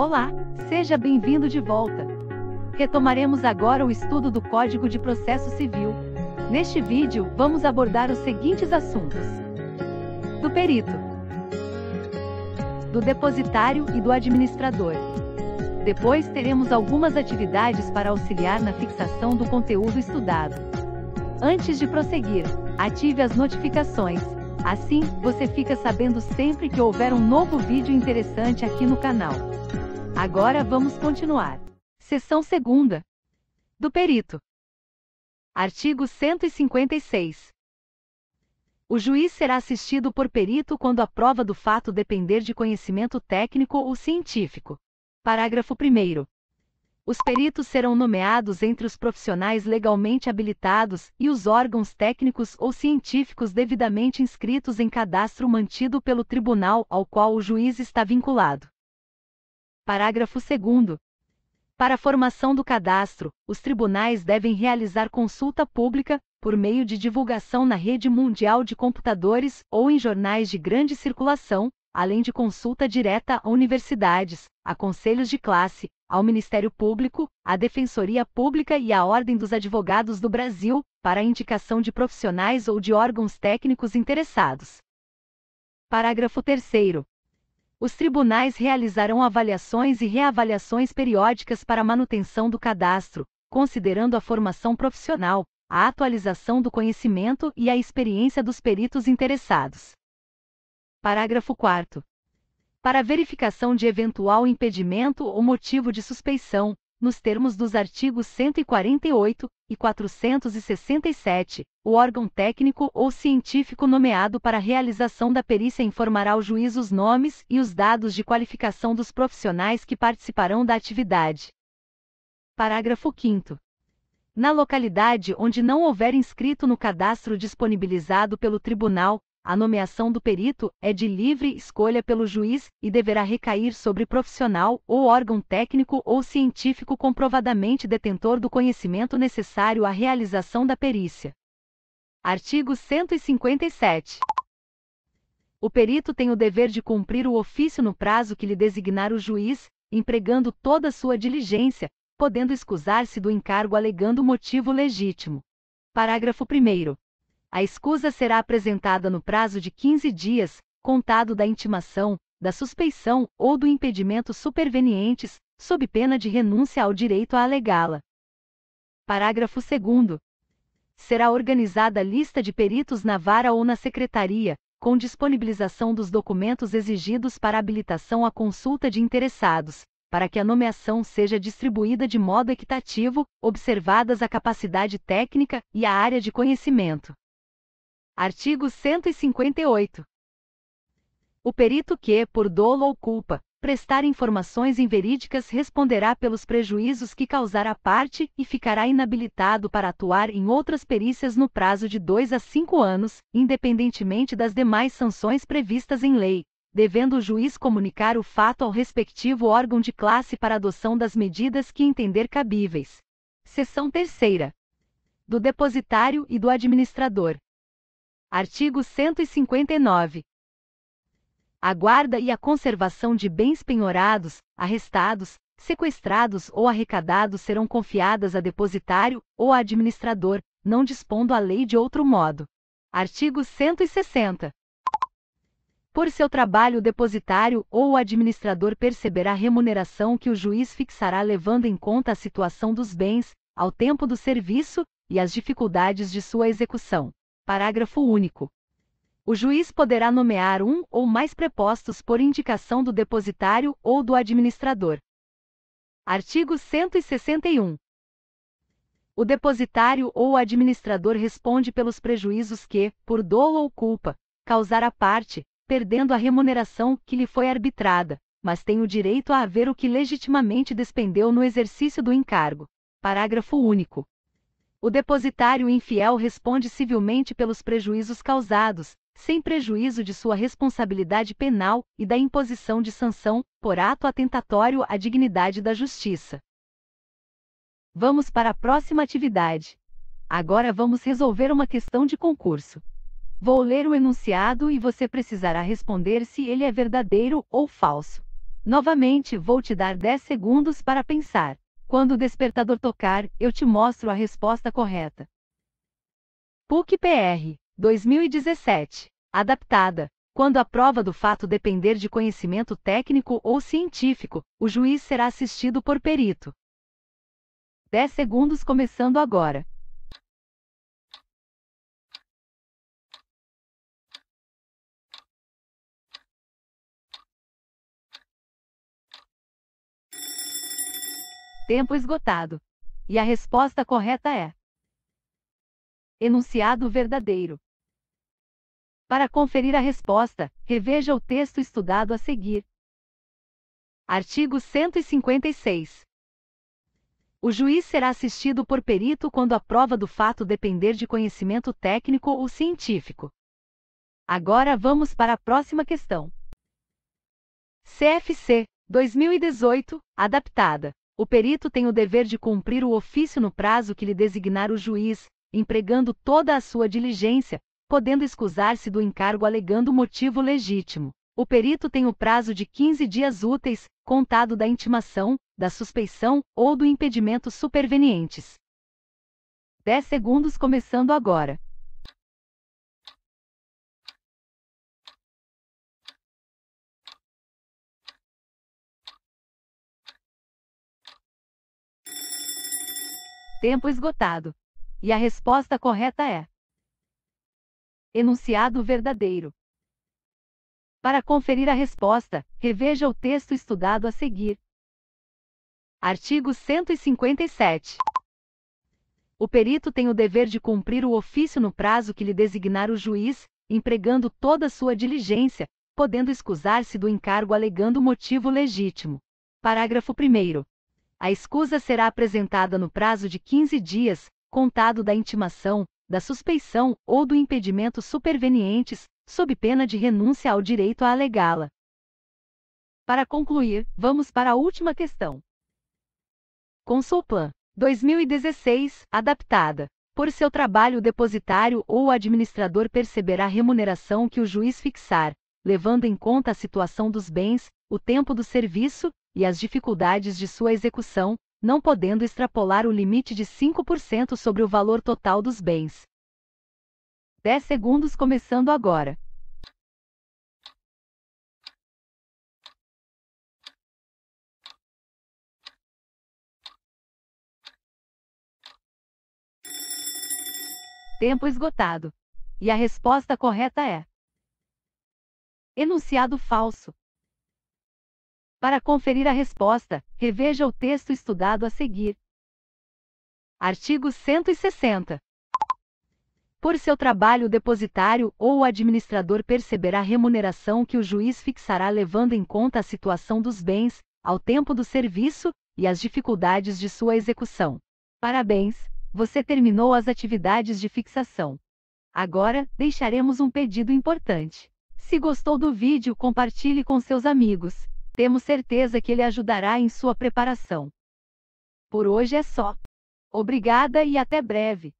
Olá, seja bem-vindo de volta. Retomaremos agora o estudo do Código de Processo Civil. Neste vídeo, vamos abordar os seguintes assuntos: do perito, do depositário e do administrador. Depois teremos algumas atividades para auxiliar na fixação do conteúdo estudado. Antes de prosseguir, ative as notificações. Assim, você fica sabendo sempre que houver um novo vídeo interessante aqui no canal. Agora vamos continuar. Seção 2. Do perito. Artigo 156. O juiz será assistido por perito quando a prova do fato depender de conhecimento técnico ou científico. Parágrafo 1. Os peritos serão nomeados entre os profissionais legalmente habilitados e os órgãos técnicos ou científicos devidamente inscritos em cadastro mantido pelo tribunal ao qual o juiz está vinculado. Parágrafo 2. Para a formação do cadastro, os tribunais devem realizar consulta pública, por meio de divulgação na rede mundial de computadores ou em jornais de grande circulação, além de consulta direta a universidades, a conselhos de classe, ao Ministério Público, à Defensoria Pública e à Ordem dos Advogados do Brasil, para indicação de profissionais ou de órgãos técnicos interessados. Parágrafo 3 os tribunais realizarão avaliações e reavaliações periódicas para manutenção do cadastro, considerando a formação profissional, a atualização do conhecimento e a experiência dos peritos interessados. Parágrafo 4. Para verificação de eventual impedimento ou motivo de suspeição, nos termos dos artigos 148 e 467, o órgão técnico ou científico nomeado para a realização da perícia informará ao juiz os nomes e os dados de qualificação dos profissionais que participarão da atividade. Parágrafo 5. Na localidade onde não houver inscrito no cadastro disponibilizado pelo tribunal, a nomeação do perito é de livre escolha pelo juiz e deverá recair sobre profissional ou órgão técnico ou científico comprovadamente detentor do conhecimento necessário à realização da perícia. Artigo 157. O perito tem o dever de cumprir o ofício no prazo que lhe designar o juiz, empregando toda a sua diligência, podendo escusar-se do encargo alegando motivo legítimo. Parágrafo 1. A escusa será apresentada no prazo de 15 dias, contado da intimação, da suspeição ou do impedimento supervenientes, sob pena de renúncia ao direito a alegá-la. Parágrafo 2. Será organizada a lista de peritos na vara ou na secretaria, com disponibilização dos documentos exigidos para habilitação à consulta de interessados, para que a nomeação seja distribuída de modo equitativo, observadas a capacidade técnica e a área de conhecimento. Artigo 158. O perito que, por dolo ou culpa, prestar informações inverídicas responderá pelos prejuízos que causar à parte e ficará inabilitado para atuar em outras perícias no prazo de 2 a 5 anos, independentemente das demais sanções previstas em lei, devendo o juiz comunicar o fato ao respectivo órgão de classe para adoção das medidas que entender cabíveis. Seção terceira. Do depositário e do administrador. Artigo 159. A guarda e a conservação de bens penhorados, arrestados, sequestrados ou arrecadados serão confiadas a depositário ou a administrador, não dispondo a lei de outro modo. Artigo 160. Por seu trabalho, o depositário ou o administrador perceberá a remuneração que o juiz fixará levando em conta a situação dos bens, ao tempo do serviço e as dificuldades de sua execução. Parágrafo único. O juiz poderá nomear um ou mais prepostos por indicação do depositário ou do administrador. Artigo 161. O depositário ou administrador responde pelos prejuízos que, por dolo ou culpa, causar a parte, perdendo a remuneração que lhe foi arbitrada, mas tem o direito a haver o que legitimamente despendeu no exercício do encargo. Parágrafo único. O depositário infiel responde civilmente pelos prejuízos causados, sem prejuízo de sua responsabilidade penal e da imposição de sanção, por ato atentatório à dignidade da justiça. Vamos para a próxima atividade. Agora vamos resolver uma questão de concurso. Vou ler o enunciado e você precisará responder se ele é verdadeiro ou falso. Novamente, vou te dar 10 segundos para pensar. Quando o despertador tocar, eu te mostro a resposta correta. PUC PR 2017. Adaptada. Quando a prova do fato depender de conhecimento técnico ou científico, o juiz será assistido por perito. 10 segundos começando agora. Tempo esgotado. E a resposta correta é. Enunciado verdadeiro. Para conferir a resposta, reveja o texto estudado a seguir. Artigo 156. O juiz será assistido por perito quando a prova do fato depender de conhecimento técnico ou científico. Agora vamos para a próxima questão. CFC 2018, adaptada o perito tem o dever de cumprir o ofício no prazo que lhe designar o juiz, empregando toda a sua diligência, podendo excusar-se do encargo alegando motivo legítimo. O perito tem o prazo de 15 dias úteis, contado da intimação, da suspeição ou do impedimento supervenientes. 10 segundos começando agora. Tempo esgotado. E a resposta correta é. Enunciado verdadeiro. Para conferir a resposta, reveja o texto estudado a seguir. Artigo 157. O perito tem o dever de cumprir o ofício no prazo que lhe designar o juiz, empregando toda a sua diligência, podendo escusar-se do encargo alegando motivo legítimo. Parágrafo 1. A escusa será apresentada no prazo de 15 dias, contado da intimação, da suspeição ou do impedimento supervenientes, sob pena de renúncia ao direito a alegá-la. Para concluir, vamos para a última questão. Consulplan 2016, adaptada. Por seu trabalho, o depositário ou o administrador perceberá a remuneração que o juiz fixar, levando em conta a situação dos bens, o tempo do serviço e as dificuldades de sua execução, não podendo extrapolar o limite de 5% sobre o valor total dos bens. 10 segundos começando agora. Tempo esgotado. E a resposta correta é: Enunciado falso. Para conferir a resposta, reveja o texto estudado a seguir. Artigo 160. Por seu trabalho, o depositário ou o administrador perceberá remuneração que o juiz fixará levando em conta a situação dos bens, ao tempo do serviço e as dificuldades de sua execução. Parabéns, você terminou as atividades de fixação. Agora, deixaremos um pedido importante. Se gostou do vídeo, compartilhe com seus amigos. Temos certeza que ele ajudará em sua preparação. Por hoje é só. Obrigada e até breve.